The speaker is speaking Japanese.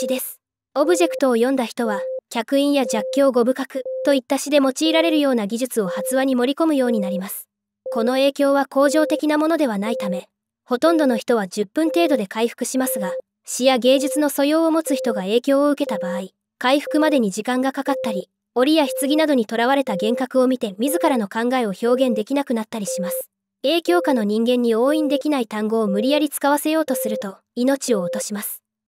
詩です。オブジェクトを読んだ人は、客員や弱境五深くといった詩で用いられるような技術を発話に盛り込むようになります。この影響は恒常的なものではないため、ほとんどの人は10分程度で回復しますが、詩や芸術の素養を持つ人が影響を受けた場合、回復までに時間がかかったり、檻や棺などにとらわれた幻覚を見て自らの考えを表現できなくなったりします。影響下の人間に応印できない単語を無理やり使わせようとすると、命を落とします。